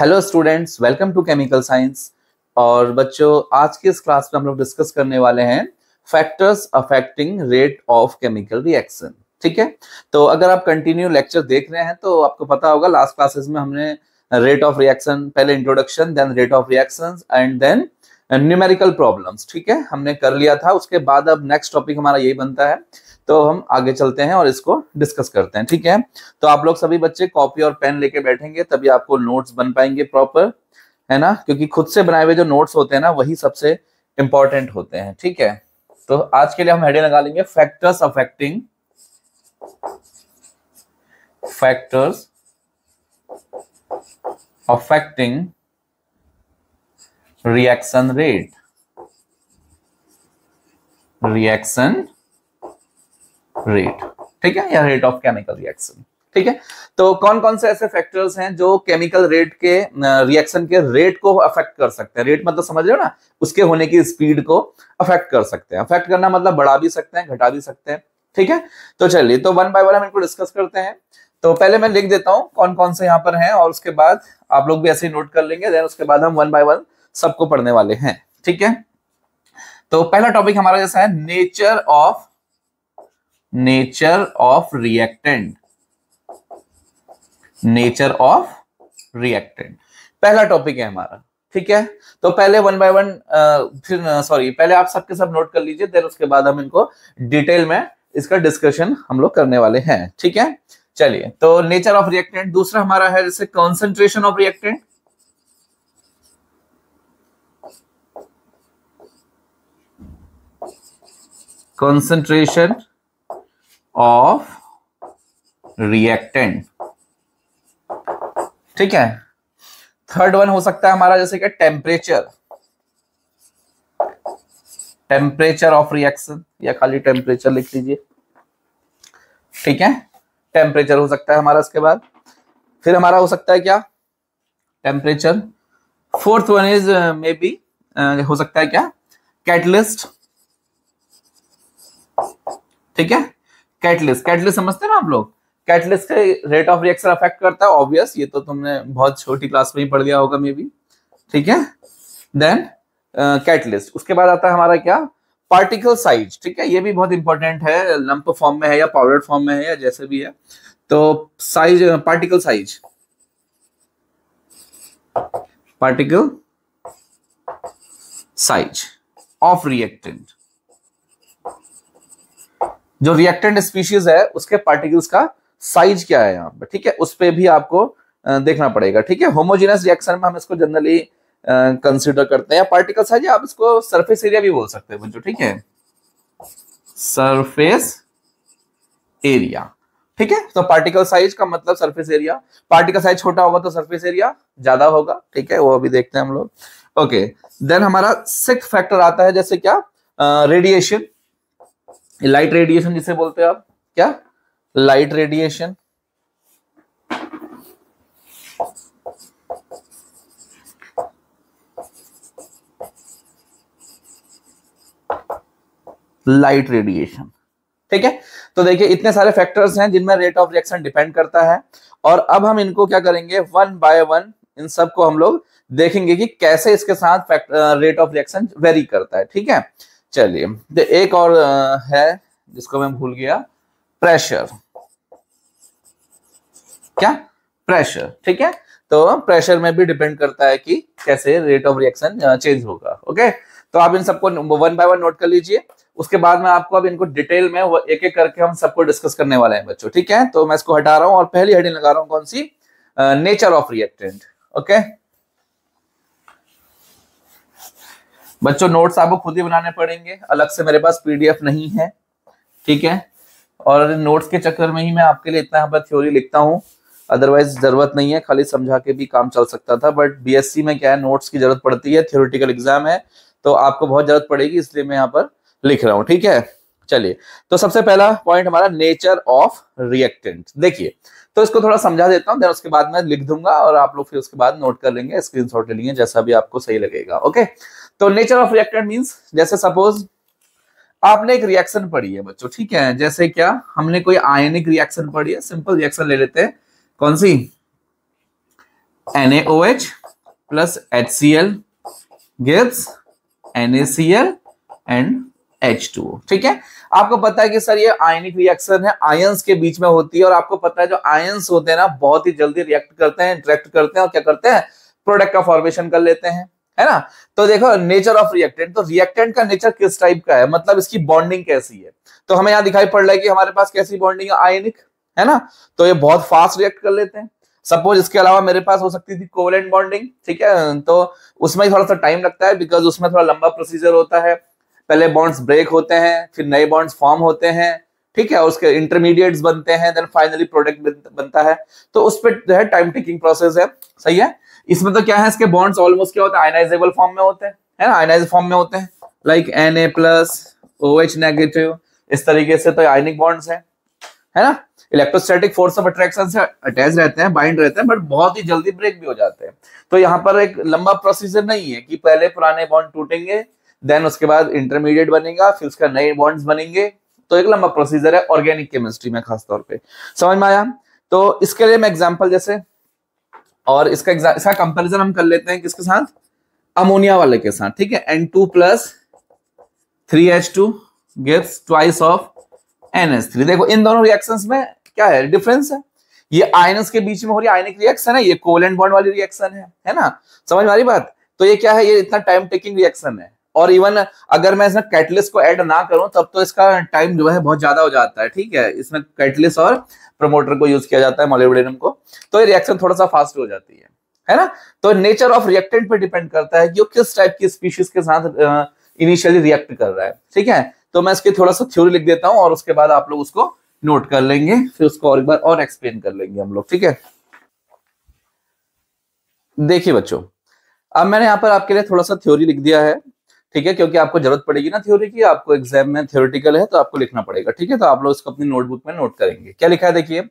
Hello students welcome to chemical science और बच्चों आज की इस क्लास में हम लोग डिस्कस करने वाले हैं factors affecting rate of chemical reaction ठीक है तो अगर आप कंटिन्यू लेक्चर देख रहे हैं तो आपको पता होगा लास्ट क्लासेस में हमने रेट ऑफ रिएक्शन पहले introduction then rate of reaction and then numerical problems ठीक है हमने कर लिया था उसके बाद अब नेक्स्ट टॉपिक हमारा यही बनता है तो हम आगे चलते हैं और इसको डिस्कस करते हैं ठीक है तो आप लोग सभी बच्चे कॉपी और पेन लेके बैठेंगे तभी आपको नोट्स बन पाएंगे प्रॉपर है ना क्योंकि खुद से बनाए हुए जो नोट्स होते हैं ना वही सबसे इंपॉर्टेंट होते हैं ठीक है तो आज के लिए हम हेडिंग लगा लेंगे factors affecting factors affecting reaction rate reaction rate ठीक है या रेट ऑफ केमिकल रिएक्शन ठीक है तो कौन कौन से ऐसे फैक्टर्स हैं जो केमिकल रेट के रिएक्शन के रेट को अफेक्ट कर सकते हैं रेट मतलब समझ रहे हो ना उसके होने की स्पीड को अफेक्ट कर सकते हैं अफेक्ट करना मतलब बढ़ा भी सकते हैं घटा भी सकते हैं ठीक है तो चलिए तो वन बाय वन हम इनको डिस्कस करते हैं तो पहले मैं लिख देता हूं कौन कौन से यहां पर हैं और उसके बाद आप लोग भी ऐसे ही नोट कर लेंगे देन उसके बाद हम वन बाय वन सबको पढ़ने वाले हैं ठीक है तो पहला टॉपिक हमारा जैसा है nature of nature of reactant nature of reactant पहला टॉपिक है हमारा ठीक है तो पहले वन बाय वन फिर सॉरी पहले आप सबके सब नोट कर लीजिए देर उसके बाद हम इनको डिटेल में इसका डिस्कशन हम लोग करने वाले हैं ठीक है चलिए तो नेचर ऑफ रिएक्टेंट दूसरा हमारा है जैसे concentration of reactant concentration of reactant ठीक है थर्ड वन हो सकता है हमारा जैसे कि टेम्परेचर टेम्परेचर ऑफ रिएक्शन या खाली टेम्परेचर लिख लीजिए ठीक है टेम्परेचर हो सकता है हमारा इसके बाद फिर हमारा हो सकता है क्या temperature fourth one is may be हो सकता है क्या कैटलिस्ट ठीक है कैटलिस्ट कैटलिस्ट समझते ना आप लोग कैटलिस्ट का रेट ऑफ रिएक्शन अफेक्ट करता है ऑब्वियस ये तो तुमने बहुत छोटी क्लास में ही पढ़ लिया होगा मे बी ठीक है देन कैटलिस्ट uh, उसके बाद आता है हमारा क्या पार्टिकल साइज ठीक है ये भी बहुत इंपॉर्टेंट है लंप फॉर्म में है या पाउडर फॉर्म में है या जैसे भी है तो size particle size particle size of reactant जो रिएक्टेंट स्पीशीज है उसके पार्टिकल्स का साइज क्या है यहाँ पर ठीक है उस पर भी आपको देखना पड़ेगा ठीक है होमोजीनस रिएक्शन में हम इसको जनरली कंसिडर करते हैं या पार्टिकल साइज आप इसको सरफेस एरिया भी बोल सकते हैं बच्चों ठीक है सरफेस एरिया ठीक है तो पार्टिकल साइज का मतलब सरफेस एरिया पार्टिकल साइज छोटा होगा तो सरफेस एरिया ज्यादा होगा ठीक है वो अभी देखते हैं हम लोग ओके देन हमारा सिक्स फैक्टर आता है जैसे क्या रेडिएशन लाइट रेडिएशन जिसे बोलते हो आप क्या लाइट रेडिएशन लाइट रेडिएशन ठीक है तो देखिए इतने सारे फैक्टर्स हैं जिनमें रेट ऑफ रिएक्शन डिपेंड करता है और अब हम इनको क्या करेंगे वन बाय वन इन सबको हम लोग देखेंगे कि कैसे इसके साथ रेट ऑफ रिएक्शन वेरी करता है ठीक है चलिए एक और है जिसको मैं भूल गया प्रेशर क्या प्रेशर ठीक है तो प्रेशर में भी डिपेंड करता है कि कैसे रेट ऑफ रिएक्शन चेंज होगा ओके तो आप इन सबको वन बाय वन नोट कर लीजिए उसके बाद में आपको अब इनको डिटेल में वो एक एक करके हम सबको डिस्कस करने वाले हैं बच्चों ठीक है तो मैं इसको हटा रहा हूँ और पहली हेडिंग लगा रहा हूँ कौन सी नेचर ऑफ रिएक्टेंट ओके बच्चों नोट्स आपको खुद ही बनाने पड़ेंगे अलग से मेरे पास पीडीएफ नहीं है ठीक है और नोट्स के चक्कर में ही मैं आपके लिए इतना यहाँ पर थ्योरी लिखता हूँ अदरवाइज जरूरत नहीं है खाली समझा के भी काम चल सकता था बट बीएससी में क्या है नोट्स की जरूरत पड़ती है थियोरिटिकल एग्जाम है तो आपको बहुत जरूरत पड़ेगी इसलिए मैं यहाँ पर लिख रहा हूँ ठीक है चलिए तो सबसे पहला पॉइंट हमारा नेचर ऑफ रिएक्टेंट देखिए तो इसको थोड़ा समझा देता हूँ देन उसके बाद मैं लिख दूंगा और आप लोग फिर उसके बाद नोट कर लेंगे स्क्रीनशॉट ले लेंगे जैसा भी आपको सही लगेगा ओके तो नेचर ऑफ रिएक्टेंट मीन जैसे सपोज आपने एक रिएक्शन पढ़ी है बच्चों ठीक है जैसे क्या हमने कोई आयनिक रिएक्शन पढ़ी है सिंपल रिएक्शन ले लेते हैं कौन सी NaOH plus HCl gives NaCl and H2O ठीक है आपको पता है कि सर ये आयनिक रिएक्शन है आयंस के बीच में होती है और आपको पता है जो आयंस होते हैं ना बहुत ही जल्दी रिएक्ट करते हैं इंट्रैक्ट करते हैं और क्या करते हैं प्रोडक्ट का फॉर्मेशन कर लेते हैं है ना तो देखो नेचर ऑफ रिएक्टेंट तो रिएक्टेंट का नेचर किस टाइप का है मतलब इसकी बॉन्डिंग कैसी है तो हमें यहां दिखाई पड़ रहा है कि हमारे पास कैसी बॉन्डिंग है आयनिक है ना तो ये बहुत फास्ट रिएक्ट कर लेते हैं सपोज इसके अलावा मेरे पास हो सकती थी कोवलेंट बॉन्डिंग ठीक है तो उसमें थोड़ा सा टाइम लगता है बिकॉज उसमें थोड़ा लंबा प्रोसीजर होता है पहले बॉन्ड्स ब्रेक होते हैं फिर नए बॉन्ड्स फॉर्म होते हैं ठीक है उसके इंटरमीडिएट्स बनते हैं देन फाइनली प्रोडक्ट बनता है तो उस पर जो है टाइम टेकिंग प्रोसेस है सही है इसमें तो क्या है इसके बॉन्ड्स ऑलमोस्ट क्या होते हैं आयनाइजेबल फॉर्म में होते हैं है ना आयनाइज फॉर्म में होते हैं like N A plus O H negative इस तरीके से तो आयनिक बॉन्ड्स है है ना इलेक्ट्रोस्टैटिक फोर्स ऑफ अट्रैक्शन से अटैच रहते हैं बाइंड रहते हैं बट बहुत ही जल्दी ब्रेक भी हो जाते हैं तो यहाँ पर एक लंबा प्रोसीजर नहीं है कि पहले पुराने बॉन्ड टूटेंगे देन उसके बाद इंटरमीडिएट बनेगा फिर उसका नए बॉन्ड्स बनेंगे तो एक लंबा प्रोसीजर है ऑर्गेनिक केमिस्ट्री में खासतौर पर समझ में आया तो इसके लिए मैं एग्जाम्पल जैसे और इसका इसका कंपेरिजन हम कर लेते हैं किसके साथ अमोनिया वाले के साथ ठीक है N two plus three H two gives twice of N S three देखो इन दोनों रिएक्शन में क्या है डिफरेंस है ये आयनस के बीच में हो रही आयनिक रिएक्शन है ये कोल एंड बॉन्ड वाली रिएक्शन है है ना समझ हमारी बात तो ये क्या है ये इतना टाइम टेकिंग रिएक्शन है और इवन अगर मैं इसमें कैटलिस्ट को ऐड ना करूं तब तो इसका टाइम जो है बहुत ज्यादा हो जाता है ठीक है इसमें कैटलिस्ट और प्रोमोटर को यूज किया जाता है मोलिब्डेनम को तो ये रिएक्शन थोड़ा सा फास्ट हो जाती है है ना तो नेचर ऑफ रिएक्टेंट पे डिपेंड करता है कि वो किस टाइप की स्पीशीज के साथ इनिशियली रिएक्ट कर रहा है ठीक है तो मैं इसके थोड़ा सा थ्योरी लिख देता हूं और उसके बाद आप लोग उसको नोट कर लेंगे फिर उसको और एक बार और एक्सप्लेन कर लेंगे हम लोग ठीक है देखिए बच्चों अब मैंने यहां पर आपके लिए थोड़ा सा थ्योरी लिख दिया है ठीक है क्योंकि आपको जरूरत पड़ेगी ना थ्योरी की आपको एग्जाम में थ्योरिटिकल है तो आपको लिखना पड़ेगा ठीक है तो आप लोग इसको अपनी नोटबुक में नोट करेंगे क्या लिखा है देखिए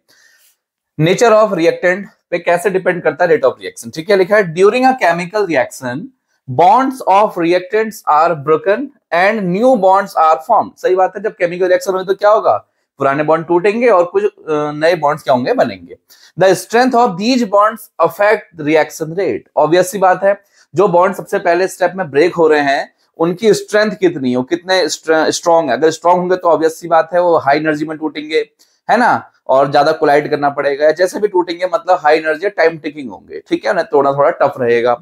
नेचर ऑफ रिएक्टेंट पे कैसे डिपेंड करता है रेट ऑफ रिएक्शन ठीक है लिखा है during a chemical reaction bonds of reactants are broken and new bonds are form सही बात है जब केमिकल रिएक्शन होगी तो क्या होगा पुराने बॉन्ड टूटेंगे और कुछ नए बॉन्ड्स क्या होंगे बनेंगे the strength of these bonds affect reaction rate सी बात है जो बॉन्ड सबसे पहले स्टेप में ब्रेक हो रहे हैं उनकी स्ट्रेंथ कितनी हो कितने स्ट्रांग है अगर स्ट्रांग होंगे तो ऑब्वियस सी बात है वो हाई एनर्जी में टूटेंगे है ना और ज्यादा कोलाइड करना पड़ेगा या जैसे भी टूटेंगे मतलब हाई एनर्जी टाइम टेकिंग होंगे ठीक है ना थोड़ा थोड़ा टफ रहेगा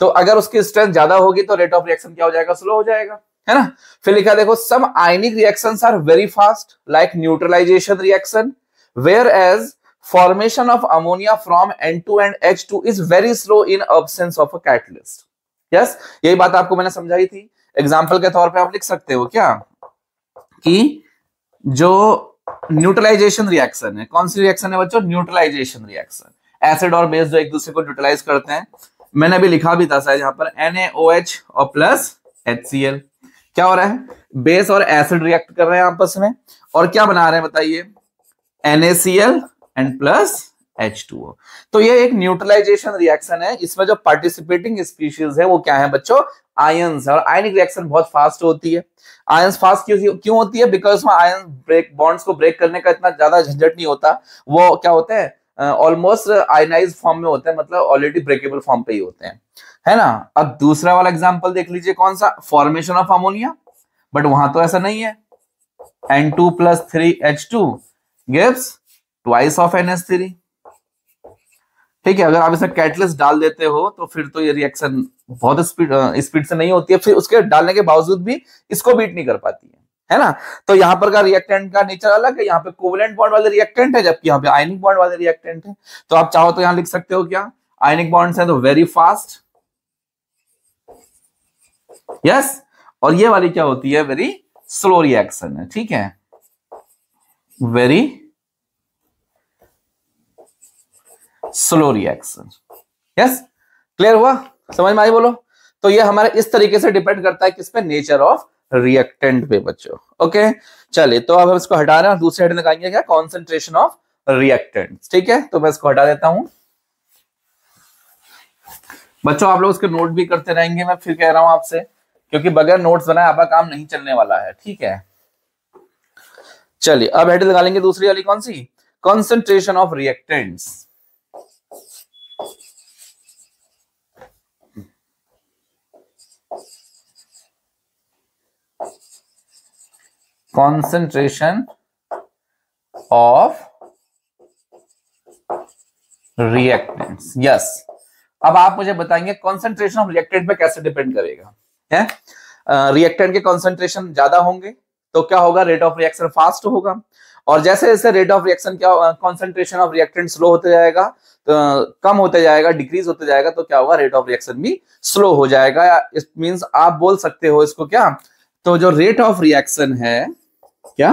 तो अगर उसकी स्ट्रेंथ ज्यादा होगी तो रेट ऑफ रिएक्शन क्या हो जाएगा स्लो हो जाएगा है ना फिर लिखा देखो some ionic reaction are very fast like neutralisation reaction whereas formation of ammonia from N two and H two is very slow in absence of a catalyst yes यही बात आपको मैंने समझाई थी एग्जाम्पल के तौर पर आप लिख सकते हो क्या कि जो न्यूट्रलाइजेशन रिएक्शन है कौन सी रिएक्शन है बच्चों न्यूट्रलाइजेशन रिएक्शन एसिड और बेस जो एक दूसरे को न्यूट्रलाइज करते हैं मैंने अभी लिखा भी था यहां पर NaOH और प्लस HCl क्या हो रहा है बेस और एसिड रिएक्ट कर रहे हैं आपस में और क्या बना रहे हैं बताइए NaCl एंड प्लस H2O तो ये एक न्यूट्रलाइजेशन रिएक्शन है इसमें जो पार्टिसिपेटिंग स्पीशीज है वो क्या है बच्चों आयंस और आयनिक रिएक्शन बहुत फास्ट होती है आयंस फास्ट क्यों क्यों होती है बिकॉज उसमें आयन ब्रेक बॉन्ड्स को ब्रेक करने का इतना ज्यादा झंझट नहीं होता वो क्या होते हैं ऑलमोस्ट आयनाइज फॉर्म में होते हैं मतलब ऑलरेडी ब्रेकेबल फॉर्म पे ही होते हैं है ना अब दूसरा वाला एग्जाम्पल देख लीजिए कौन सा फॉर्मेशन ऑफ अमोनिया बट वहां तो ऐसा नहीं है N two plus three H two gives twice of N S three ठीक है अगर आप इसमें कैटलिस्ट डाल देते हो तो फिर तो ये रिएक्शन बहुत स्पीड स्पीड से नहीं होती है फिर उसके डालने के बावजूद भी इसको बीट नहीं कर पाती है है ना तो यहाँ पर का रिएक्टेंट का नेचर अलग है यहाँ पे कोवलेंट बॉन्ड वाले रिएक्टेंट है जबकि यहाँ पे आयनिक बॉन्ड वाले रिएक्टेंट है तो आप चाहो तो यहाँ लिख सकते हो क्या आयनिक बॉन्ड्स हैं तो वेरी फास्ट यस और ये वाली क्या होती है वेरी स्लो रिएक्शन है ठीक है very slow reaction yes clear हुआ समझ में आई बोलो तो ये हमारा इस तरीके से डिपेंड करता है किस पे नेचर ऑफ रिएक्टेंट पे बच्चों ओके चलिए तो अब हम इसको हटा रहे हैं दूसरे हेड निकालेंगे क्या कॉन्सेंट्रेशन ऑफ रिएक्टेंट ठीक है तो मैं इसको हटा देता हूं बच्चों आप लोग उसके नोट भी करते रहेंगे मैं फिर कह रहा हूं आपसे क्योंकि बगैर नोट्स बनाए आपका काम नहीं चलने वाला है ठीक है चलिए अब हेड लगा लेंगे दूसरी वाली कौन सी concentration of reactants concentration of reactants yes अब आप मुझे बताएंगे कॉन्सेंट्रेशन ऑफ रिएक्टेंट पे कैसे डिपेंड करेगा है रिएक्टेंट के कॉन्सेंट्रेशन ज्यादा होंगे तो क्या होगा रेट ऑफ रिएक्शन फास्ट होगा और जैसे जैसे रेट ऑफ रिएक्शन क्या कॉन्सेंट्रेशन ऑफ रिएक्टेंट स्लो होता जाएगा तो कम होता जाएगा डिक्रीज होता जाएगा तो क्या होगा रेट ऑफ रिएक्शन भी स्लो हो जाएगा इट मीन्स आप बोल सकते हो इसको क्या तो जो रेट ऑफ रिएक्शन है क्या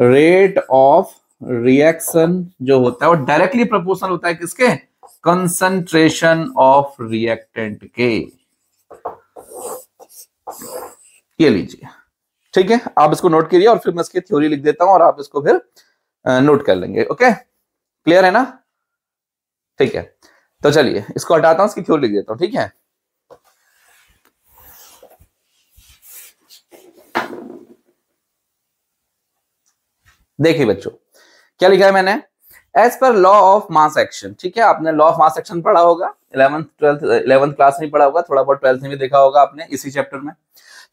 रेट ऑफ रिएक्शन जो होता है वो डायरेक्टली प्रपोर्सन होता है किसके कंसंट्रेशन ऑफ रिएक्टेंट के ये लीजिए ठीक है आप इसको नोट करिए और फिर मैं इसकी थ्योरी लिख देता हूं और आप इसको फिर नोट कर लेंगे ओके क्लियर है ना ठीक है तो चलिए इसको हटाता हूं इसकी थ्योरी लिख देता हूं ठीक है देखिए बच्चों क्या लिखा है मैंने as per law of mass action ठीक है आपने लॉ ऑफ मास एक्शन पढ़ा होगा इलेवंथ ट्वेल्थ इलेवंथ क्लास में पढ़ा होगा थोड़ा बहुत ट्वेल्थ में भी देखा होगा आपने इसी चैप्टर में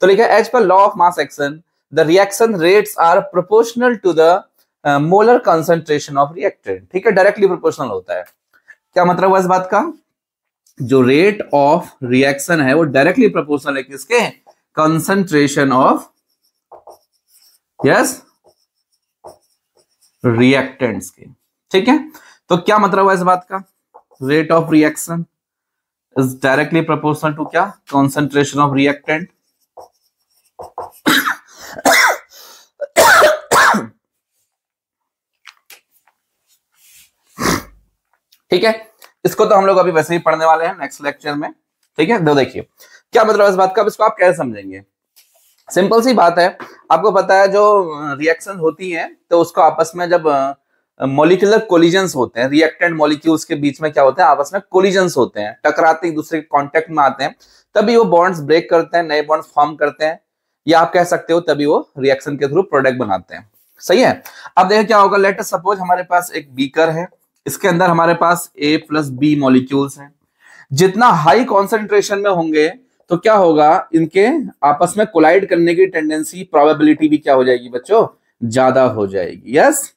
तो लिखा है as per law of mass action the reaction rates are proportional to the molar concentration of reactant ठीक है डायरेक्टली प्रोपोर्शनल होता है क्या मतलब हुआ इस बात का जो रेट ऑफ रिएक्शन है वो डायरेक्टली प्रोपोर्शनल है किसके कंसंट्रेशन ऑफ यस रिएक्टेंट्स के ठीक है तो क्या मतलब हुआ इस बात का rate of reaction is directly proportional to क्या कंसंट्रेशन ऑफ रिएक्टेंट ठीक है इसको तो हम लोग अभी वैसे ही पढ़ने वाले हैं नेक्स्ट लेक्चर में ठीक है दो तो देखिए क्या मतलब इस बात का इसको आप कैसे समझेंगे सिंपल सी बात है आपको पता है जो रिएक्शन होती है तो उसको आपस में जब मोलिकुलर कोलिजन्स होते हैं रिएक्टेंट मोलिक्यूल्स के बीच में क्या होते हैं आपस में कोलिजन्स होते हैं टकराते एक दूसरे के कॉन्टेक्ट में आते हैं तभी वो बॉन्ड्स ब्रेक करते हैं नए बॉन्ड्स फॉर्म करते हैं या आप कह सकते हो तभी वो रिएक्शन के थ्रू प्रोडक्ट बनाते हैं सही है अब देखिए क्या होगा लेट सपोज हमारे पास एक बीकर है इसके अंदर हमारे पास ए प्लस बी मॉलिक्यूल्स हैं जितना हाई कॉन्सेंट्रेशन में होंगे तो क्या होगा इनके आपस में कोलाइड करने की टेंडेंसी प्रोबेबिलिटी भी क्या हो जाएगी बच्चों ज्यादा हो जाएगी यस yes?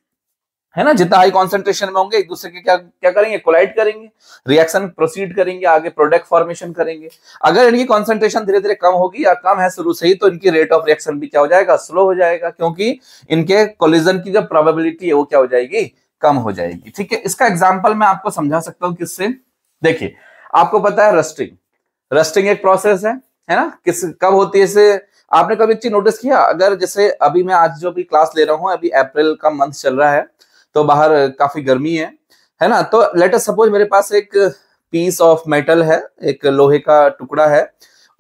है ना जितना हाई कॉन्सेंट्रेशन में होंगे एक दूसरे के क्या क्या करेंगे कोलाइड करेंगे रिएक्शन प्रोसीड करेंगे आगे प्रोडक्ट फॉर्मेशन करेंगे अगर इनकी कॉन्सेंट्रेशन धीरे धीरे कम होगी या कम है शुरू से ही तो इनकी रेट ऑफ रिएक्शन भी क्या हो जाएगा स्लो हो जाएगा क्योंकि इनके कोलिजन की जो प्रॉबेबिलिटी है वो क्या हो जाएगी कम हो जाएगी ठीक है इसका एग्जाम्पल मैं आपको समझा सकता हूँ किससे देखिए आपको पता है रस्टिंग रस्टिंग एक प्रोसेस है है ना किस कब होती है इसे आपने कभी चीज नोटिस किया अगर जैसे अभी मैं आज जो भी क्लास ले रहा हूँ अभी अप्रैल का मंथ चल रहा है तो बाहर काफी गर्मी है है ना तो लेट अस सपोज मेरे पास एक पीस ऑफ मेटल है एक लोहे का टुकड़ा है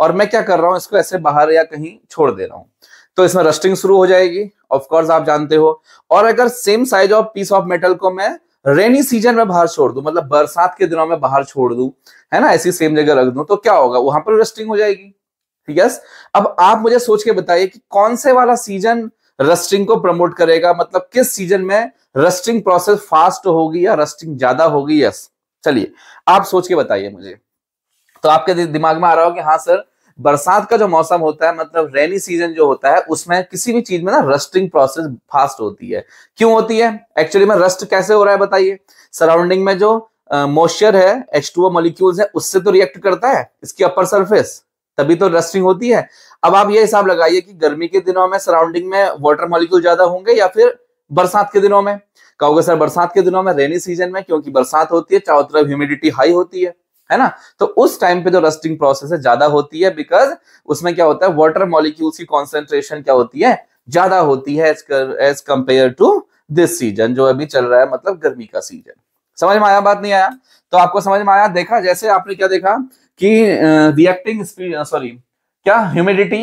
और मैं क्या कर रहा हूँ इसको ऐसे बाहर या कहीं छोड़ दे रहा हूँ तो इसमें रस्टिंग शुरू हो जाएगी ऑफकोर्स आप जानते हो और अगर same size of piece of metal को मैं रेनी सीजन में बाहर छोड़ दू मतलब बरसात के दिनों में बाहर छोड़ दू है ना ऐसी सेम जगह रख दूं तो क्या होगा वहां पर रस्टिंग हो जाएगी है अब आप मुझे सोच के बताइए कि कौन से वाला सीजन रस्टिंग को प्रमोट करेगा मतलब किस सीजन में रस्टिंग प्रोसेस फास्ट होगी या रस्टिंग ज्यादा होगी यस चलिए आप सोच के बताइए मुझे तो आपके दिमाग में आ रहा हो कि हाँ सर बरसात का जो मौसम होता है मतलब रेनी सीजन जो होता है उसमें किसी भी चीज में ना रस्टिंग प्रोसेस फास्ट होती है क्यों होती है एक्चुअली में रस्ट कैसे हो रहा है बताइए सराउंडिंग में जो मॉइस्चर uh, है एच टू मोलिक्यूल्स है उससे तो रिएक्ट करता है इसकी अपर सरफेस तभी तो रस्टिंग होती है अब आप ये हिसाब लगाइए कि गर्मी के दिनों में सराउंडिंग में वाटर मॉलिक्यूल ज्यादा होंगे या फिर बरसात के दिनों में कहोगे सर बरसात के दिनों में रेनी सीजन में क्योंकि बरसात होती है चारों तरफ ह्यूमिडिटी हाई होती है है ना तो उस टाइम पे जो रस्टिंग प्रोसेस है ज्यादा होती है बिकॉज उसमें क्या होता है वाटर मॉलिक्यूल्स की कॉन्सेंट्रेशन क्या होती है ज्यादा होती है as compare to this season जो अभी चल रहा है मतलब गर्मी का सीजन समझ में आया बात नहीं आया तो आपको समझ में आया देखा जैसे आपने क्या देखा कि रिएक्टिंग सॉरी क्या ह्यूमिडिटी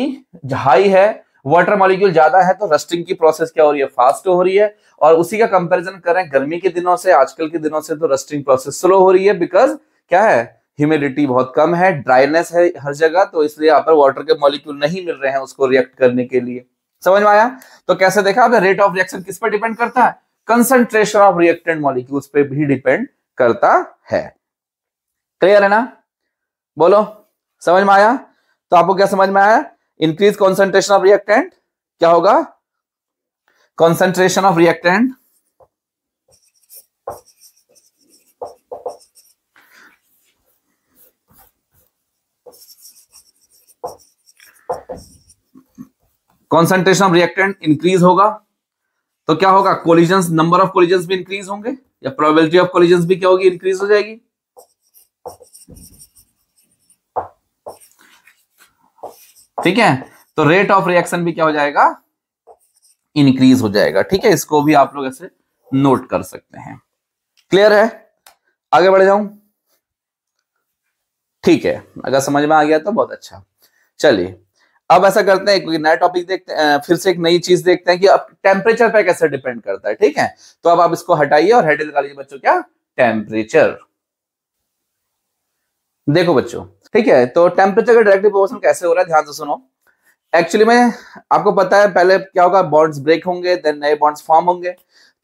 हाई है वाटर मॉलिक्यूल ज्यादा है तो रस्टिंग की प्रोसेस क्या हो रही है फास्ट हो रही है और उसी का कंपेरिजन करें गर्मी के दिनों से आजकल के दिनों से तो रस्टिंग प्रोसेस स्लो हो रही है बिकॉज क्या है ह्यूमिडिटी बहुत कम है ड्राइनेस है हर जगह तो इसलिए यहाँ पर वाटर के मॉलिक्यूल नहीं मिल रहे हैं उसको रिएक्ट करने के लिए समझ में आया तो कैसे देखा आपने रेट ऑफ रिएक्शन किस पर डिपेंड करता है कंसंट्रेशन ऑफ रिएक्टेंट मॉलिक्यूल्स पे भी डिपेंड करता है क्लियर है ना बोलो समझ में आया तो आपको क्या समझ में आया इंक्रीज कॉन्सेंट्रेशन ऑफ रिएक्टेंट क्या होगा concentration of reactant concentration of reactant increase होगा तो क्या होगा कोलिजन नंबर ऑफ कोलिजन भी इंक्रीज होंगे या प्रोबेबिलिटी ऑफ कोलिजन भी क्या होगी इंक्रीज हो जाएगी ठीक है तो रेट ऑफ रिएक्शन भी क्या हो जाएगा इंक्रीज हो जाएगा ठीक है इसको भी आप लोग ऐसे नोट कर सकते हैं क्लियर है आगे बढ़ जाऊं ठीक है अगर समझ में आ गया तो बहुत अच्छा चलिए अब ऐसा करते हैं क्योंकि नया टॉपिक देखते हैं फिर से एक नई चीज देखते हैं कि अब टेम्परेचर पर कैसे डिपेंड करता है ठीक है तो अब आप इसको हटाइए और हेड लगा लीजिए बच्चों क्या टेम्परेचर देखो बच्चों ठीक है तो टेम्परेचर का डायरेक्टली प्रोपोर्शन कैसे हो रहा है ध्यान से सुनो एक्चुअली में आपको पता है पहले क्या होगा बॉन्ड्स ब्रेक होंगे देन नए बॉन्ड्स फॉर्म होंगे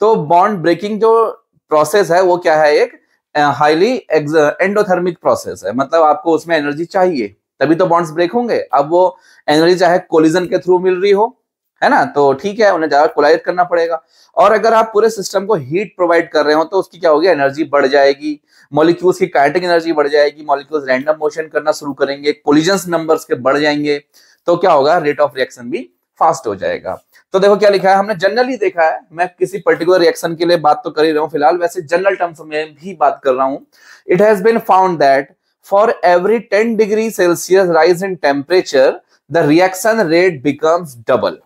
तो बॉन्ड ब्रेकिंग जो प्रोसेस है वो क्या है एक हाईली एंडोथर्मिक प्रोसेस है मतलब आपको उसमें एनर्जी चाहिए तभी तो बॉन्ड्स ब्रेक होंगे अब वो एनर्जी चाहे कोलिजन के थ्रू मिल रही हो है ना तो ठीक है उन्हें ज्यादा कोलाइट करना पड़ेगा और अगर आप पूरे सिस्टम को हीट प्रोवाइड कर रहे हो तो उसकी क्या होगी एनर्जी बढ़ जाएगी मॉलिक्यूल्स की काइनेटिक एनर्जी बढ़ जाएगी मॉलिक्यूल्स रैंडम मोशन करना शुरू करेंगे कोलिजन नंबर्स के बढ़ जाएंगे तो क्या होगा रेट ऑफ रिएक्शन भी फास्ट हो जाएगा तो देखो क्या लिखा है हमने जनरली देखा है मैं किसी पर्टिकुलर रिएक्शन के लिए बात तो कर ही रहा हूँ फिलहाल वैसे जनरल टर्म्स में भी बात कर रहा हूँ it has been found that for every ten degree Celsius rise in temperature the reaction rate becomes double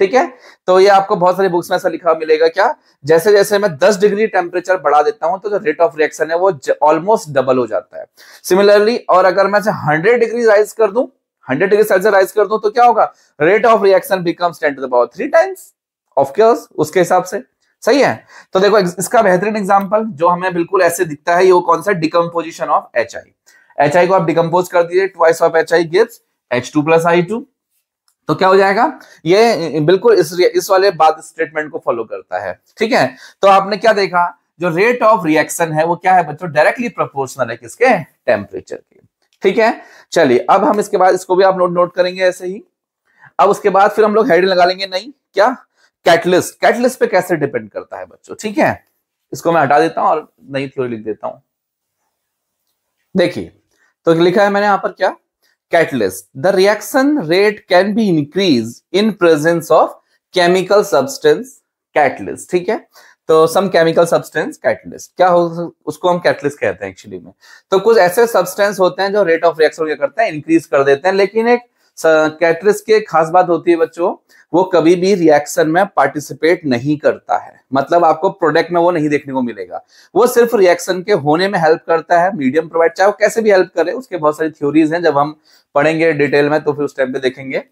ठीक है तो ये आपको बहुत सारी बुक्स में ऐसा लिखा मिलेगा क्या जैसे जैसे मैं 10 डिग्री टेम्परेचर बढ़ा देता हूं तो जो रेट ऑफ रिएक्शन है वो ऑलमोस्ट डबल हो जाता है सिमिलरली और अगर मैं हंड्रेड डिग्री राइज कर दू हंड्रेड डिग्री सेल्सियस राइज कर दू तो क्या होगा rate of reaction becomes ten to the power three times of course उसके हिसाब से सही है तो देखो इसका बेहतरीन एग्जाम्पल जो हमें बिल्कुल ऐसे दिखता है ये वो कौन सा decomposition of H I H I को आप डिकम्पोज कर दीजिए twice of H I gives H two plus I two तो क्या हो जाएगा ये बिल्कुल इस इस वाले बात स्टेटमेंट को फॉलो करता है ठीक है तो आपने क्या देखा जो रेट ऑफ रिएक्शन है वो क्या है बच्चों डायरेक्टली प्रोपोर्शनल है किसके टेम्परेचर के ठीक है चलिए अब हम इसके बाद इसको भी आप नोट नोट करेंगे ऐसे ही अब उसके बाद फिर हम लोग हेड लगा लेंगे नहीं क्या कैटलिस्ट कैटलिस्ट पे कैसे डिपेंड करता है बच्चों ठीक है इसको मैं हटा देता हूं और नई थ्योरी लिख देता हूं देखिए तो लिखा है मैंने यहां पर क्या catalyst. The reaction rate can be increased in presence of chemical substance catalyst. ठीक है तो सम केमिकल सब्सटेंस कैटलिस्ट क्या हो उसको हम कैटलिस्ट कहते हैं एक्चुअली में तो कुछ ऐसे सब्सटेंस होते हैं जो रेट ऑफ रिएक्शन क्या करते हैं इंक्रीज कर देते हैं लेकिन एक कैटलिस्ट के खास बात होती है बच्चों वो कभी भी रिएक्शन में पार्टिसिपेट नहीं करता है मतलब आपको प्रोडक्ट में वो नहीं देखने को मिलेगा वो सिर्फ रिएक्शन के होने में हेल्प करता है मीडियम प्रोवाइड चाहे वो कैसे भी हेल्प करे उसके बहुत सारी थ्योरीज हैं जब हम पढ़ेंगे डिटेल में तो फिर उस टाइम पे देखेंगे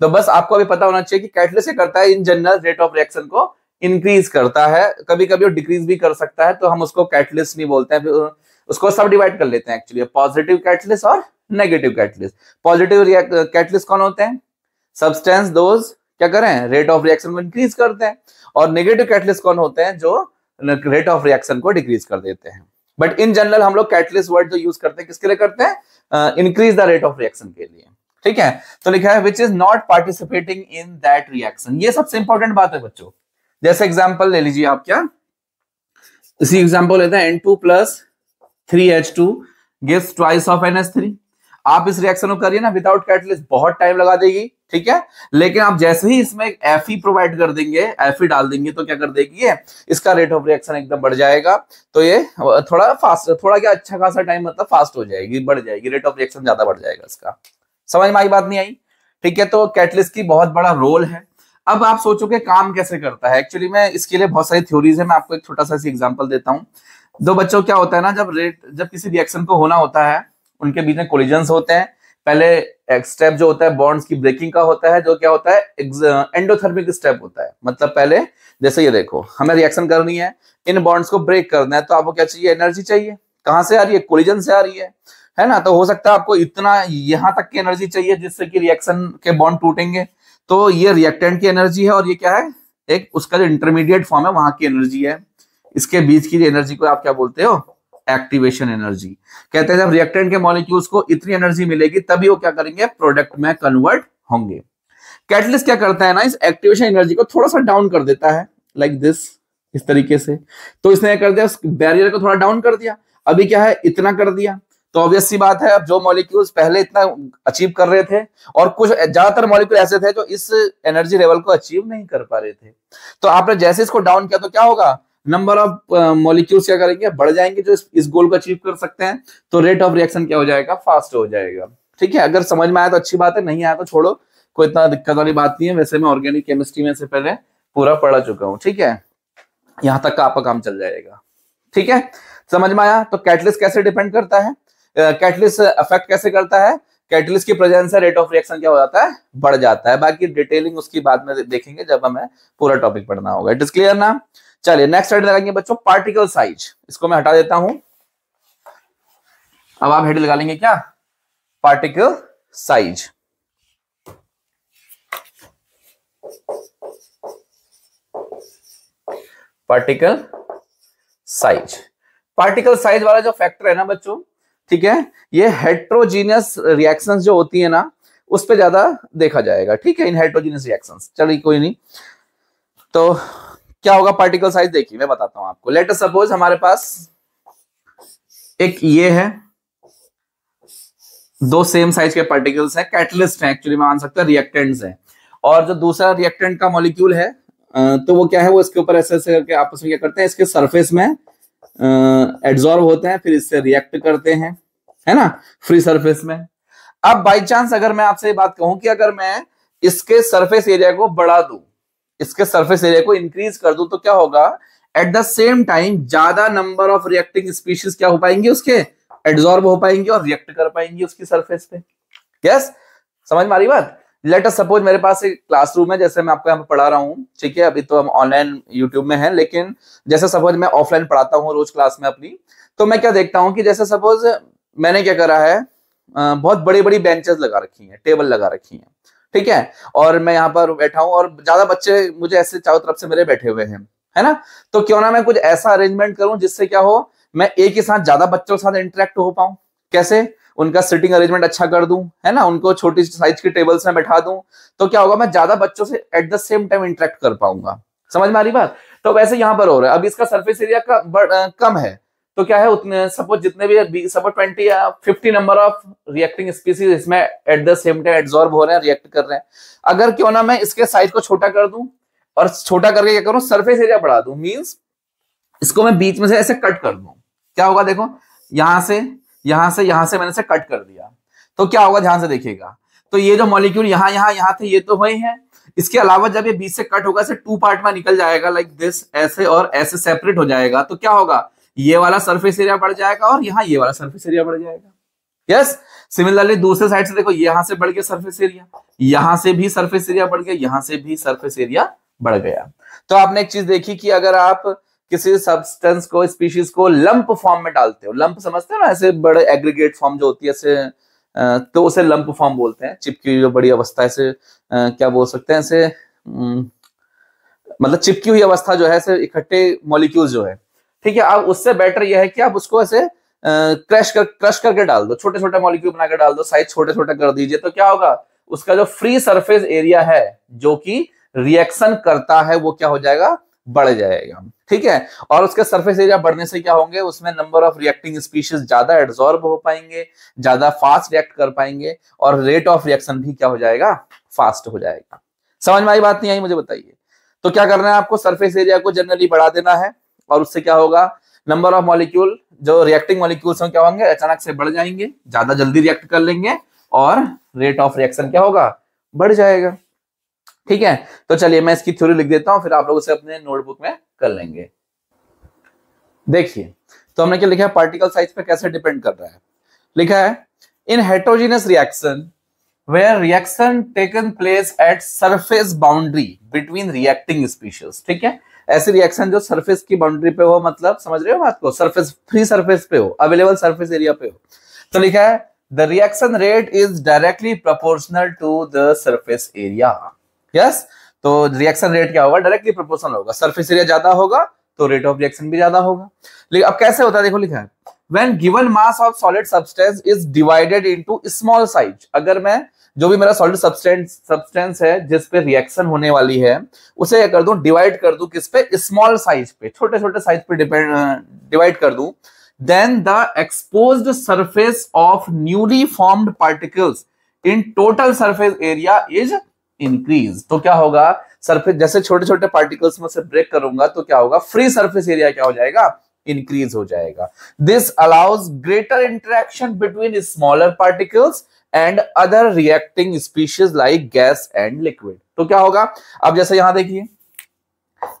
तो बस आपको अभी पता होना चाहिए कि कैटलिस से करता है in general rate of reaction को इंक्रीज करता है कभी कभी वो डिक्रीज भी कर सकता है तो हम उसको कैटलिस्ट नहीं बोलते हैं उसको सब डिवाइड कर लेते हैं एक्चुअली पॉजिटिव कैटलिस्ट और नेगेटिव कैटलिस्ट पॉजिटिव कैटलिस्ट कौन होते हैं सब्सटेंस दोज क्या करें रेट ऑफ रिएक्शन को इंक्रीज करते हैं और नेगेटिव कैटलिस्ट कौन होते हैं जो रेट ऑफ रिएक्शन को डिक्रीज कर देते हैं बट इन जनरल हम लोग कैटलिस्ट वर्ड जो यूज करते हैं किसके लिए करते हैं increase the rate of reaction के लिए ठीक है तो लिखा है which is not participating in that reaction ये सबसे इंपॉर्टेंट बात है बच्चों जैसे एग्जाम्पल ले लीजिए आप क्या इसी एग्जाम्पल लेते हैं N two plus three H two gives twice of N H three आप इस रिएक्शन को करिए ना विदाउट कैटलिस्ट बहुत टाइम लगा देगी ठीक है लेकिन आप जैसे ही इसमें एफ ई प्रोवाइड कर देंगे एफ ई डाल देंगे तो क्या कर देगी ये इसका रेट ऑफ रिएक्शन एकदम बढ़ जाएगा तो ये थोड़ा फास्ट थोड़ा क्या अच्छा खासा टाइम मतलब फास्ट हो जाएगी बढ़ जाएगी रेट ऑफ रिएक्शन ज्यादा बढ़ जाएगा इसका समझ में आई बात नहीं आई ठीक है तो कैटलिस्ट की बहुत बड़ा रोल है अब आप सोचो कि काम कैसे करता है एक्चुअली मैं इसके लिए बहुत सारी थ्योरीज है मैं आपको एक छोटा सा एग्जाम्पल देता हूँ दो बच्चों क्या होता है ना जब रेट जब किसी रिएक्शन को होना होता है उनके बीच में कोलिजन होते हैं पहले एक स्टेप जो होता है बॉन्ड्स की ब्रेकिंग का होता है जो क्या होता है एंडोथर्मिक स्टेप होता है मतलब पहले जैसे ये देखो हमें रिएक्शन करनी है इन बॉन्ड्स को ब्रेक करना है तो आपको क्या चाहिए एनर्जी चाहिए कहां से आ रही है कोलिजन से आ रही है है ना तो हो सकता है आपको इतना यहां तक की एनर्जी चाहिए जिससे कि रिएक्शन के बॉन्ड टूटेंगे तो ये रिएक्टेंट की एनर्जी है और ये क्या है एक उसका जो इंटरमीडिएट फॉर्म है वहां की एनर्जी है इसके बीच की एनर्जी को आप क्या बोलते हो एक्टिवेशन एनर्जी कहते हैं जब रिएक्टेंट के मॉलिक्यूल्स को इतनी एनर्जी मिलेगी तभी वो क्या करेंगे प्रोडक्ट में कन्वर्ट होंगे कैटलिस्ट क्या करता है ना इस एक्टिवेशन एनर्जी को थोड़ा सा डाउन कर देता है लाइक like दिस इस तरीके से तो इसने क्या कर दिया बैरियर को थोड़ा डाउन कर दिया अभी क्या है इतना कर दिया तो ऑब्वियस सी बात है अब जो मॉलिक्यूल्स पहले इतना अचीव कर रहे थे और कुछ ज्यादातर मॉलिक्यूल ऐसे थे जो इस एनर्जी लेवल को अचीव नहीं कर पा रहे थे तो आपने जैसे इसको डाउन किया तो क्या होगा नंबर ऑफ मॉलिक्यूल्स क्या करेंगे बढ़ जाएंगे जो इस गोल को अचीव कर सकते हैं तो रेट ऑफ रिएक्शन क्या हो जाएगा फास्ट हो जाएगा ठीक है अगर समझ में आया तो अच्छी बात है नहीं आया तो छोड़ो कोई इतना दिक्कत वाली बात नहीं है वैसे मैं ऑर्गेनिक केमिस्ट्री में से पहले पूरा पढ़ा चुका हूँ ठीक है यहाँ तक का आपका काम चल जाएगा ठीक है समझ में आया तो कैटलिस कैसे डिपेंड करता है कैटलिस्ट अफेक्ट कैसे करता है कैटलिस की प्रेजेंस है रेट ऑफ रिएक्शन क्या हो जाता है बढ़ जाता है बाकी डिटेलिंग उसकी बाद में देखेंगे जब हमें पूरा टॉपिक पढ़ना होगा इट इज क्लियर ना चलिए नेक्स्ट हेड लगाएंगे बच्चों पार्टिकल साइज इसको मैं हटा देता हूं अब आप हेड लगा लेंगे क्या particle size particle size particle size वाला जो फैक्टर है ना बच्चों ठीक है ये हेट्रोजीनियस रिएक्शंस जो होती है ना उस पर ज्यादा देखा जाएगा ठीक है इन हेट्रोजीनियस रिएक्शंस चलिए कोई नहीं तो क्या होगा पार्टिकल साइज देखिए मैं बताता हूं आपको लेटर सपोज हमारे पास एक ये है दो सेम साइज के पार्टिकल्स हैं कैटलिस्ट हैं एक्चुअली मान सकता रिएक्टेंट्स हैं और जो दूसरा रिएक्टेंट का मॉलिक्यूल है तो वो क्या है वो इसके ऊपर ऐसे ऐसे करके आपस में क्या करते हैं इसके सरफेस में एड्जॉर्व होते हैं फिर इससे रिएक्ट करते हैं है ना फ्री सरफेस में अब बाई चांस अगर मैं आपसे बात कहूं कि अगर मैं इसके सरफेस एरिया को बढ़ा दू इसके सरफेस एरिया को इंक्रीज कर दू तो क्या होगा एट द सेम टाइम ज्यादा नंबर ऑफ रिएक्टिंग स्पीशीज क्या हो पाएंगे उसके एड्सॉर्ब हो पाएंगे और रिएक्ट कर पाएंगे उसकी सरफेस पे यस yes? समझ में आ रही बात लेट अस सपोज मेरे पास एक क्लासरूम है जैसे मैं आपको यहाँ पे पढ़ा रहा हूँ ठीक है अभी तो हम ऑनलाइन यूट्यूब में हैं लेकिन जैसे सपोज मैं ऑफलाइन पढ़ाता हूँ रोज क्लास में अपनी तो मैं क्या देखता हूँ कि जैसे सपोज मैंने क्या करा है बहुत बड़ी बड़ी बेंचेस लगा रखी हैं टेबल लगा रखी हैं ठीक है और मैं यहाँ पर बैठा हूँ और ज्यादा बच्चे मुझे ऐसे चारों तरफ से मेरे बैठे हुए हैं है ना तो क्यों ना मैं कुछ ऐसा अरेंजमेंट करूं जिससे क्या हो मैं एक ही साथ ज्यादा बच्चों के साथ इंटरेक्ट हो पाऊं कैसे उनका सिटिंग अरेंजमेंट अच्छा कर दूं है ना उनको छोटी साइज की टेबल्स में बैठा दूं तो क्या होगा मैं ज्यादा बच्चों से at the same time interact कर पाऊंगा समझ में आ रही बात तो वैसे यहाँ पर हो रहा है अब इसका सरफेस एरिया का, कम है तो क्या है उतने सपोज जितने भी सपोज ट्वेंटी या fifty number of reacting species इसमें at the same time absorb हो रहे हैं रिएक्ट कर रहे हैं अगर क्यों ना मैं इसके साइज को छोटा कर दूं और छोटा करके क्या करूं सरफेस एरिया बढ़ा दू मींस इसको मैं बीच में से ऐसे कट कर दू क्या होगा देखो यहां से यहां से यहां से मैंने इसे कट कर दिया तो क्या होगा ध्यान से देखिएगा तो ये जो मॉलिक्यूल यहाँ यहाँ यहाँ थे ये तो वही है इसके अलावा जब ये बीच से कट होगा इसे टू पार्ट में निकल जाएगा लाइक दिस ऐसे और ऐसे सेपरेट हो जाएगा तो क्या होगा ये वाला सर्फेस एरिया बढ़ जाएगा और यहाँ ये वाला सर्फेस एरिया बढ़ जाएगा यस सिमिलरली दूसरे साइड से देखो यहां से बढ़ गया सर्फेस एरिया यहां से भी सर्फेस एरिया बढ़ गया यहां से भी सर्फेस एरिया बढ़ गया तो आपने एक चीज देखी कि अगर आप किसी सब्सटेंस को स्पीशीज को लंप फॉर्म में डालते हो लंप समझते हो ना ऐसे बड़े एग्रीगेट फॉर्म जो होती है ऐसे तो उसे लंप फॉर्म बोलते हैं चिप की जो बड़ी अवस्था ऐसे क्या बोल सकते हैं ऐसे मतलब चिपकी हुई अवस्था जो है इकट्ठे मॉलिक्यूल जो है ठीक है अब उससे बेटर यह है कि आप उसको ऐसे क्रश कर क्रश करके डाल दो छोटे छोटे मॉलिक्यूल बनाकर डाल दो साइज छोटे छोटे कर दीजिए तो क्या होगा उसका जो फ्री सरफेस एरिया है जो कि रिएक्शन करता है वो क्या हो जाएगा बढ़ जाएगा ठीक है और उसके सरफेस एरिया बढ़ने से क्या होंगे उसमें नंबर ऑफ रिएक्टिंग स्पीशीज ज्यादा एब्जॉर्ब हो पाएंगे ज्यादा फास्ट रिएक्ट कर पाएंगे और रेट ऑफ रिएक्शन भी क्या हो जाएगा फास्ट हो जाएगा समझ में आई बात नहीं आई मुझे बताइए तो क्या करना है आपको सरफेस एरिया को जनरली बढ़ा देना है और उससे क्या होगा नंबर ऑफ मॉलिक्यूल जो रिएक्टिंग मॉलिक्यूल्स क्या होंगे अचानक से बढ़ जाएंगे ज्यादा जल्दी रिएक्ट कर लेंगे और रेट ऑफ रिएक्शन क्या होगा बढ़ जाएगा ठीक है तो चलिए मैं इसकी थ्योरी लिख देता हूं फिर आप लोग उसे अपने नोटबुक में कर लेंगे देखिए तो हमने क्या लिखा है पार्टिकल साइज पर कैसे डिपेंड कर रहा है लिखा है in heterogeneous reaction where reaction taken place at surface boundary between reacting species ठीक है ऐसे रिएक्शन जो सरफेस की बाउंड्री पे हो मतलब समझ रहे हो बात को सरफेस फ्री सरफेस पे हो अवेलेबल सरफेस एरिया पे हो तो लिखा है the reaction rate is directly proportional to the surface area yes तो रिएक्शन रेट क्या होगा डायरेक्टली प्रोपोर्शनल होगा सरफेस एरिया ज्यादा होगा तो रेट ऑफ रिएक्शन भी ज्यादा होगा लेकिन अब कैसे होता है देखो लिखा है when given mass of solid substance is divided into small size अगर मैं जो भी मेरा सॉलिड सब्सटेंस है जिस पे रिएक्शन होने वाली है उसे क्या कर दू डिवाइड कर दू किस पे स्मॉल साइज पे छोटे छोटे साइज पे डिपेंड डिवाइड कर दू then the expose surface of newly formed particles in total surface area is increase तो क्या होगा सरफेस जैसे छोटे छोटे पार्टिकल्स में से ब्रेक करूंगा तो क्या होगा फ्री सरफेस एरिया क्या हो जाएगा इंक्रीज हो जाएगा this allows greater interaction between smaller particles and other reacting species like gas and liquid तो क्या होगा अब जैसे यहां देखिए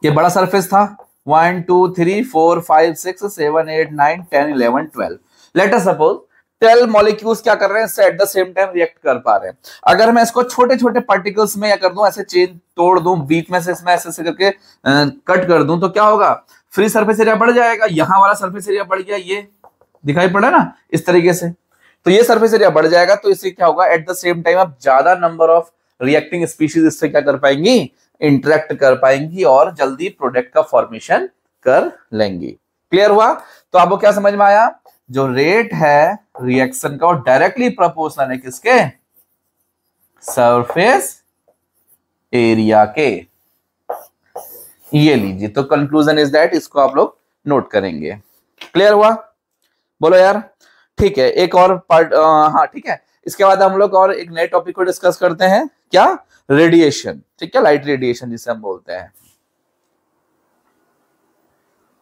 ये बड़ा सरफेस था one two three four five six seven eight nine ten eleven twelve later suppose tell molecules क्या कर रहे हैं at the same time react कर पा रहे हैं अगर मैं इसको छोटे छोटे पार्टिकल्स में या कर दूं ऐसे चेन तोड़ दूं बीच में से इसमें ऐसे ऐसे करके कट कर दूं तो क्या होगा फ्री सरफेस एरिया बढ़ जाएगा यहां वाला सरफेस एरिया बढ़ गया ये दिखाई पड़ा ना इस तरीके से तो ये सर्फेस एरिया बढ़ जाएगा तो इससे क्या होगा एट द सेम टाइम आप ज्यादा नंबर ऑफ रिएक्टिंग स्पीशीज इससे क्या कर पाएंगी इंटरेक्ट कर पाएंगी और जल्दी प्रोडक्ट का फॉर्मेशन कर लेंगी क्लियर हुआ तो आपको क्या समझ में आया जो रेट है रिएक्शन का वो डायरेक्टली प्रपोजन है किसके सरफेस एरिया के ये लीजिए तो कंक्लूजन इज दैट इसको आप लोग नोट करेंगे क्लियर हुआ बोलो यार ठीक है एक और पार्ट हाँ ठीक है इसके बाद हम लोग और एक नए टॉपिक को डिस्कस करते हैं क्या रेडिएशन ठीक है लाइट रेडिएशन जिसे हम बोलते हैं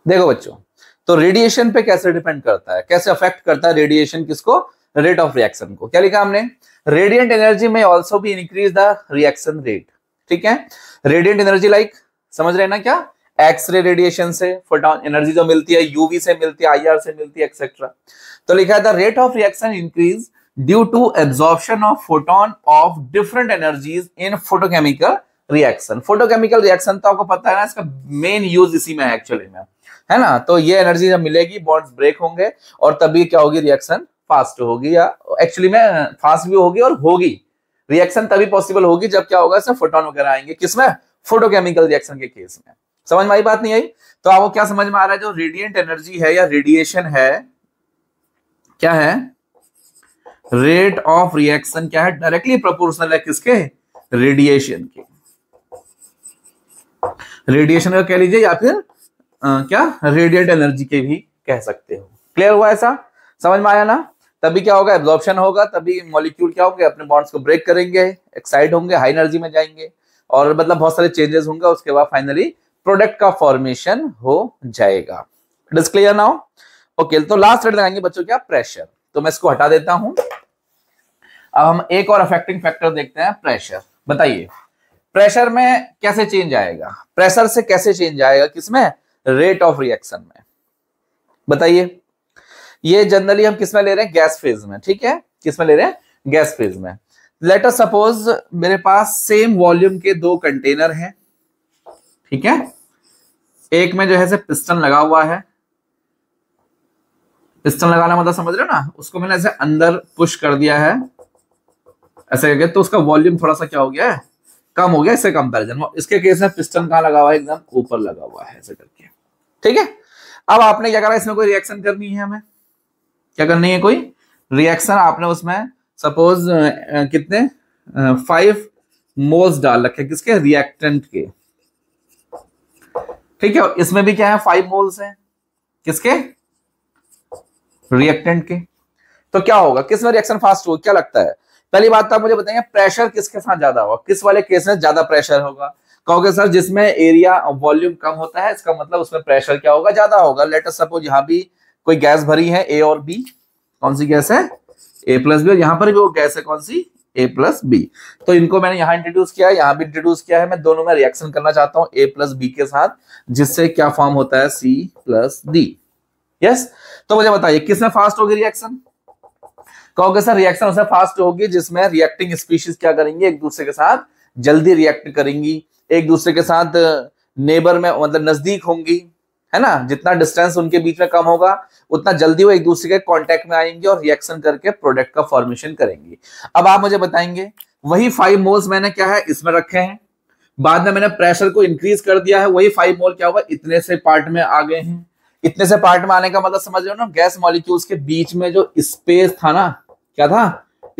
देखो बच्चों तो रेडिएशन पे कैसे डिपेंड करता है कैसे अफेक्ट करता है रेडिएशन किसको रेट ऑफ रिएक्शन को क्या लिखा हमने रेडिएंट एनर्जी में ऑल्सो भी इंक्रीज द रिएक्शन रेट ठीक है रेडिएंट एनर्जी लाइक समझ रहे ना क्या एक्सरे रेडिएशन से फोटोन एनर्जी जो मिलती है यूवी से मिलती है आईआर से मिलती है एक्सेट्रा तो लिखा है the rate of reaction increase due to absorption of photon of different energies in photochemical reaction photochemical reaction तो आपको पता है ना इसका मेन यूज इसी में एक्चुअली में है ना तो ये एनर्जी जब मिलेगी बॉन्ड्स ब्रेक होंगे और तभी क्या होगी रिएक्शन फास्ट होगी या एक्चुअली में फास्ट भी होगी और होगी रिएक्शन तभी पॉसिबल होगी जब क्या होगा इसमें फोटोन वगैरह आएंगे किसमें फोटोकेमिकल रिएक्शन के केस में समझ में आई बात नहीं आई तो आपको क्या समझ में आ रहा है जो रेडिएंट एनर्जी है या रेडिएशन है क्या है रेट ऑफ रिएक्शन क्या है डायरेक्टली प्रोपोर्शनल है किसके रेडिएशन के रेडिएशन का कह लीजिए या फिर आ, क्या रेडिएंट एनर्जी के भी कह सकते हो क्लियर हुआ ऐसा समझ में आया ना तभी क्या होगा एब्जॉर्प्शन होगा तभी मॉलिक्यूल क्या होंगे अपने बॉन्ड्स को ब्रेक करेंगे एक्साइड होंगे हाई एनर्जी में जाएंगे और मतलब बहुत सारे चेंजेस होंगे उसके बाद फाइनली प्रोडक्ट का फॉर्मेशन हो जाएगा it is clear now okay तो लास्ट रेट लगाएंगे बच्चों क्या प्रेशर तो मैं इसको हटा देता हूं अब हम एक और अफेक्टिंग फैक्टर देखते हैं प्रेशर बताइए प्रेशर में कैसे चेंज आएगा प्रेशर से कैसे चेंज आएगा किसमें रेट ऑफ रिएक्शन में बताइए ये जनरली हम किसमें ले रहे हैं गैस फेज में ठीक है किसमें ले रहे हैं गैस फेज में लेटर सपोज मेरे पास सेम वॉल्यूम के दो कंटेनर हैं ठीक है एक में जो है से पिस्टन लगा हुआ है पिस्टन लगाना मतलब समझ रहे हो ना उसको मैंने ऐसे अंदर पुश कर दिया है ऐसे करके तो उसका वॉल्यूम थोड़ा सा क्या हो गया है कम हो गया इससे कंपेरिजन इसके केस में पिस्टन कहा लगा हुआ है एकदम ऊपर लगा हुआ है ऐसे करके ठीक है अब आपने क्या करा इसमें कोई रिएक्शन करनी है हमें क्या करनी है कोई रिएक्शन आपने उसमें सपोज कितने फाइव मोल्स डाल रखे किसके रिएक्टेंट के ठीक है इसमें भी क्या है फाइव मोल्स हैं किसके रिएक्टेंट के तो क्या होगा किस में रिएक्शन फास्ट होगा क्या लगता है पहली बात तो आप मुझे बताएंगे प्रेशर किसके साथ ज्यादा होगा किस वाले केस में ज्यादा प्रेशर होगा कहोगे सर जिसमें एरिया वॉल्यूम कम होता है इसका मतलब उसमें प्रेशर क्या होगा ज्यादा होगा लेटर सपोज यहां भी कोई गैस भरी है ए और बी कौन सी गैस है ए प्लस बी और यहां पर भी वो गैस है कौन सी ए प्लस बी तो इनको मैंने यहाँ इंट्रोड्यूस किया है यहाँ भी इंट्रोड्यूस किया है मैं दोनों में रिएक्शन करना चाहता हूँ ए प्लस बी के साथ जिससे क्या फॉर्म होता है सी प्लस डी यस तो मुझे बताइए किसमें फास्ट होगी रिएक्शन कहोगे सर रिएक्शन उसमें फास्ट होगी जिसमें रिएक्टिंग स्पीशीज क्या करेंगे एक दूसरे के साथ जल्दी रिएक्ट करेंगी एक दूसरे के साथ नेबर में मतलब नजदीक होंगी है ना जितना डिस्टेंस उनके बीच में कम होगा उतना जल्दी वो एक दूसरे के कांटेक्ट में आएंगे और रिएक्शन करके प्रोडक्ट का फॉर्मेशन करेंगे अब आप मुझे बताएंगे वही फाइव मोल्स मैंने क्या है इसमें रखे हैं बाद में मैंने प्रेशर को इंक्रीज कर दिया है वही फाइव मोल क्या हुआ इतने से पार्ट में आ गए हैं इतने से पार्ट में आने का मतलब समझ रहे हो ना गैस मॉलिक्यूल्स के बीच में जो स्पेस था ना क्या था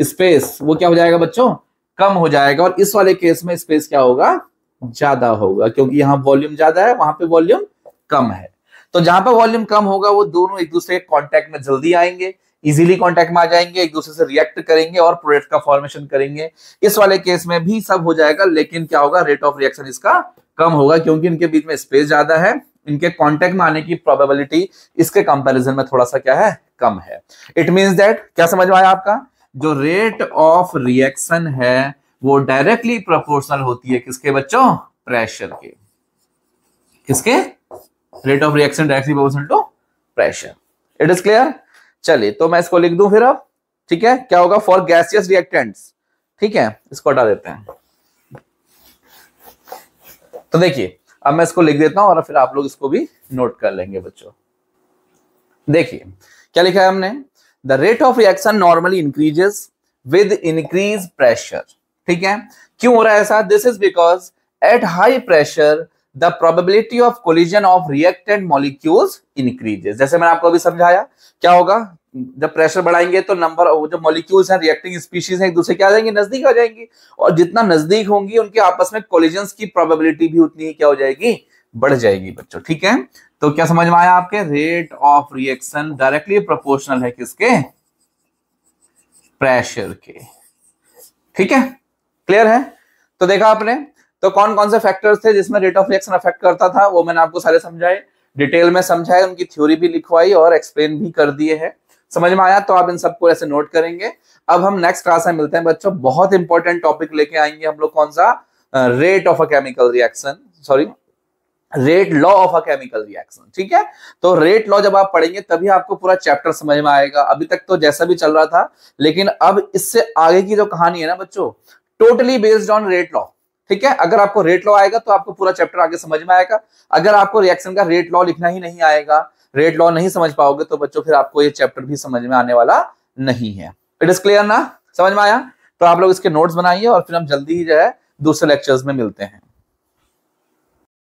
स्पेस वो क्या हो जाएगा बच्चों कम हो जाएगा और इस वाले केस में स्पेस क्या होगा ज्यादा होगा क्योंकि यहाँ वॉल्यूम ज्यादा है वहां पे वॉल्यूम कम है तो जहां पर वॉल्यूम कम होगा वो दोनों एक दूसरे के कॉन्टैक्ट में जल्दी आएंगे इजीली कांटेक्ट में आ जाएंगे एक दूसरे से रिएक्ट करेंगे और प्रोडक्ट का फॉर्मेशन करेंगे इस वाले केस में भी सब हो जाएगा लेकिन क्या होगा रेट ऑफ रिएक्शन इसका कम होगा क्योंकि इनके बीच में स्पेस ज्यादा है इनके कांटेक्ट में आने की प्रोबेबिलिटी इसके कंपैरिजन में थोड़ा सा क्या है कम है इट मींस दैट क्या समझ में आया आपका जो रेट ऑफ रिएक्शन है वो डायरेक्टली प्रोपोर्शनल होती है किसके बच्चों प्रेशर के किसके rate of reaction directly proportional to pressure it is clear चलिए तो मैं इसको लिख दूं फिर अब ठीक है क्या होगा फॉर गैसियस रिएक्टेंट्स ठीक है इसको हटा देते हैं तो देखिए अब मैं इसको लिख देता हूं और फिर आप लोग इसको भी नोट कर लेंगे बच्चों देखिए क्या लिखा है हमने the rate of reaction normally increases with increase pressure ठीक है क्यों हो रहा है ऐसा this is because at high pressure the probability of collision of reacted molecules increases जैसे मैंने आपको अभी समझाया क्या होगा जब प्रेशर बढ़ाएंगे तो नंबर जो मॉलिक्यूल्स हैं रिएक्टिंग स्पीशीज हैं एक दूसरे के आ जाएंगे नजदीक आ जाएंगे और जितना नजदीक होंगी उनके आपस में कोलिजन की प्रोबेबिलिटी भी उतनी ही क्या हो जाएगी बढ़ जाएगी बच्चों ठीक है तो क्या समझ में आया आपके rate of reaction directly proportional है किसके प्रेशर के ठीक है क्लियर है तो देखा आपने तो कौन कौन से फैक्टर्स थे जिसमें रेट ऑफ रिएक्शन अफेक्ट करता था वो मैंने आपको सारे समझाए डिटेल में समझाए उनकी थ्योरी भी लिखवाई और एक्सप्लेन भी कर दिए है समझ में आया तो आप इन सबको ऐसे नोट करेंगे अब हम नेक्स्ट क्लास में मिलते हैं बच्चों बहुत इंपॉर्टेंट टॉपिक लेके आएंगे हम लोग कौन सा rate of a chemical reaction sorry rate law of a chemical reaction ठीक है तो रेट लॉ जब आप पढ़ेंगे तभी आपको पूरा चैप्टर समझ में आएगा अभी तक तो जैसा भी चल रहा था लेकिन अब इससे आगे की जो कहानी है ना बच्चों totally based on rate law ठीक है अगर आपको रेट लॉ आएगा तो आपको पूरा चैप्टर आगे समझ में आएगा अगर आपको रिएक्शन का रेट लॉ लिखना ही नहीं आएगा रेट लॉ नहीं समझ पाओगे तो बच्चों फिर आपको ये चैप्टर भी समझ में आने वाला नहीं है इट इज क्लियर ना समझ में आया तो आप लोग इसके नोट्स बनाइए और फिर हम जल्दी ही जो है दूसरे लेक्चर्स में मिलते हैं